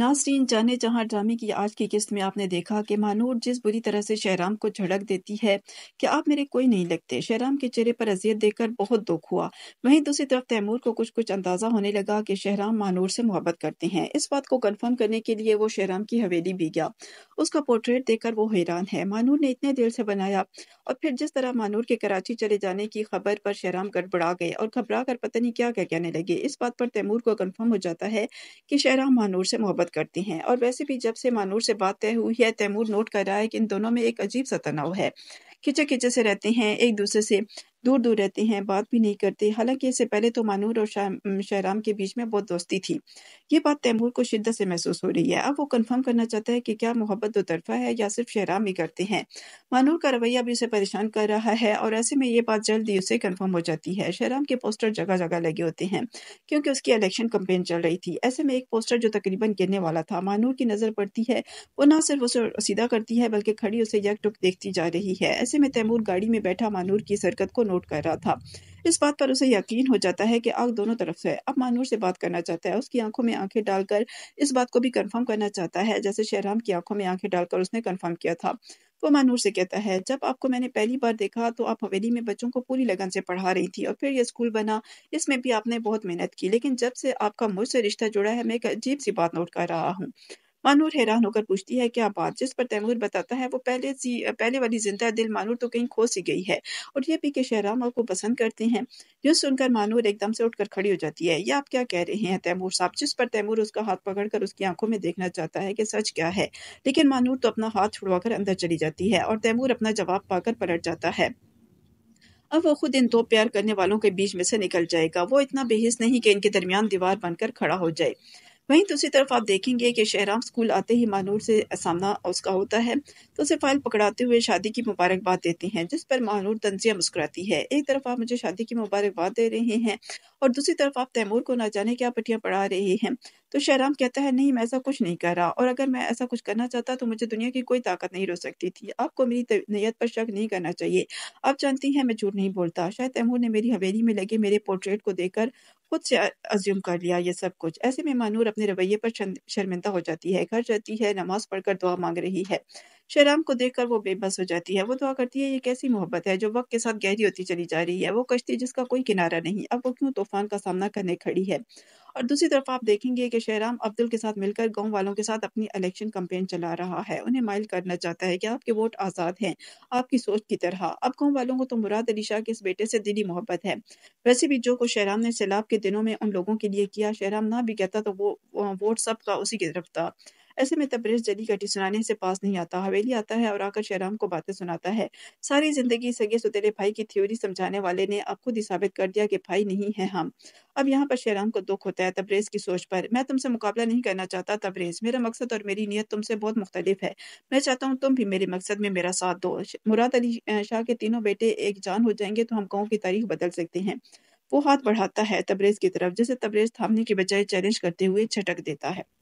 नाजरीन जाने जहां ड्रामे की आज की किस्त में आपने देखा कि मानूर जिस बुरी तरह से शहराम को झड़क देती है कि आप मेरे कोई नहीं लगते शहराम के चेहरे पर अजियत देखकर बहुत दुख हुआ वहीं दूसरी तरफ तैमूर को कुछ कुछ अंदाजा होने लगा कि शहराम मानूर से मोहब्बत करते हैं इस बात को कन्फर्म करने के लिए वो शहराम की हवेली भी गया उसका पोर्ट्रेट देखकर वो हैरान है मानूर ने इतने दिल से बनाया और फिर जिस तरह मानूर के कराची चले जाने की खबर पर शहराम गड़बड़ा गए और घबरा कर पता नहीं क्या क्या कहने लगे इस बात पर तैमूर को कन्फर्म हो जाता है कि शहराम मानूर से मोहब्बत बात करती हैं और वैसे भी जब से मानूर से बात तय हुई है तैमूर नोट कर रहा है कि इन दोनों में एक अजीब सा तनाव है खिंचे खिंचे से रहते हैं एक दूसरे से दूर दूर रहते हैं बात भी नहीं करते हालांकि इससे पहले तो मानूर और शहराम के बीच में बहुत दोस्ती थी ये बात तैमूर को शिद्दत से महसूस हो रही है अब वो कंफर्म करना चाहता है कि क्या मोहब्बत दो तरफा है या सिर्फ शहराम ही करते हैं मानूर का रवैया भी उसे परेशान कर रहा है और ऐसे में ये बात जल्दी उसे कन्फर्म हो जाती है शहराम के पोस्टर जगह जगह लगे होते हैं क्योंकि उसकी इलेक्शन कंपेन चल रही थी ऐसे में एक पोस्टर जो तकरीबन गिरने वाला था मानूर की नज़र पड़ती है वो ना सिर्फ उसे सीधा करती है बल्कि खड़ी उसे यकटुक देखती जा रही है ऐसे में तैमूर गाड़ी में बैठा मानूर की सरकत को नोट कर रहा था इस बात पर उसे यकीन हो जाता है कि आग दोनों तरफ से है अब मानूर से बात करना चाहता है उसकी आंखों में आंखें डालकर इस बात को भी कंफर्म करना चाहता है जैसे शहराम की आंखों में आंखें डालकर उसने कंफर्म किया था वो मानूर से कहता है जब आपको मैंने पहली बार देखा तो आप हवेली में बच्चों को पूरी लगन से पढ़ा रही थी और फिर ये स्कूल बना इसमें भी आपने बहुत मेहनत की लेकिन जब से आपका मुझसे रिश्ता जुड़ा है मैं एक अजीब सी बात नोट कर रहा हूँ मानूर हैरान होकर पूछती है क्या बात जिस पर तैमूर बताता है वो पहले सी पहले वाली जिंदा दिल मानूर तो कहीं खो सी गई है और ये भी कि शहराम आपको पसंद करते हैं जो सुनकर मानूर एकदम से उठकर खड़ी हो जाती है ये आप क्या कह रहे हैं तैमूर साहब जिस पर तैमूर उसका हाथ पकड़कर उसकी आंखों में देखना चाहता है कि सच क्या है लेकिन मानूर तो अपना हाथ छुड़वाकर अंदर चली जाती है और तैमूर अपना जवाब पाकर पलट जाता है अब वो खुद इन दो प्यार करने वालों के बीच में से निकल जाएगा वो इतना बेहिस नहीं कि इनके दरमियान दीवार बनकर खड़ा हो जाए वहीं दूसरी तरफ आप देखेंगे कि शहराम स्कूल आते ही मानूर से सामना उसका होता है तो उसे फाइल पकड़ाते हुए शादी की मुबारकबाद देती हैं जिस पर मानूर तंजिया मुस्कुराती है एक तरफ आप मुझे शादी की मुबारकबाद दे रहे हैं और दूसरी तरफ आप तैमूर को ना जाने क्या पटियाँ पढ़ा रहे हैं तो शहराम कहता है नहीं मैं ऐसा कुछ नहीं कर रहा और अगर मैं ऐसा कुछ करना चाहता तो मुझे दुनिया की कोई ताकत नहीं रो सकती थी आपको मेरी नीयत पर शक नहीं करना चाहिए आप जानती हैं मैं झूठ नहीं बोलता शायद तैमूर ने मेरी हवेली में लगे मेरे पोर्ट्रेट को देखकर खुद से अज्यूम कर लिया ये सब कुछ ऐसे में मानूर अपने रवैये पर शर्मिंदा हो जाती है घर जाती है नमाज पढ़कर दुआ मांग रही है शराम को देखकर वो बेबस हो जाती है वो दुआ करती है ये कैसी मोहब्बत है जो वक्त के साथ गहरी होती चली जा रही है वो कश्ती जिसका कोई किनारा नहीं अब वो क्यों तूफान का सामना करने खड़ी है और दूसरी तरफ आप देखेंगे कि शहराम अब्दुल के साथ मिलकर गाँव वालों के साथ अपनी इलेक्शन कंपेन चला रहा है उन्हें माइल करना चाहता है कि आपके वोट आज़ाद हैं आपकी सोच की तरह अब गाँव वालों को तो मुराद अली शाह के इस बेटे से दिली मोहब्बत है वैसे भी जो कुछ शहराम ने सैलाब के दिनों में उन लोगों के लिए किया शहराम ना भी कहता तो वो वोट सबका उसी की तरफ था ऐसे में तबरेज जली कटी सुनाने से पास नहीं आता हवेली आता है और आकर शहराम को बातें सुनाता है सारी जिंदगी सगे सुतेले भाई की थ्योरी समझाने वाले ने अब खुद ही साबित कर दिया कि भाई नहीं है हम अब यहाँ पर शहराम को दुख होता है तबरेज की सोच पर मैं तुमसे मुकाबला नहीं करना चाहता तबरेज मेरा मकसद और मेरी नीयत तुमसे बहुत मुख्तलिफ है मैं चाहता हूँ तुम भी मेरे मकसद में मेरा साथ दो मुराद अली शाह के तीनों बेटे एक जान हो जाएंगे तो हम गाँव की तारीख बदल सकते हैं वो हाथ बढ़ाता है तबरेज की तरफ जिसे तबरेज थामने के बजाय चैलेंज करते हुए छटक देता है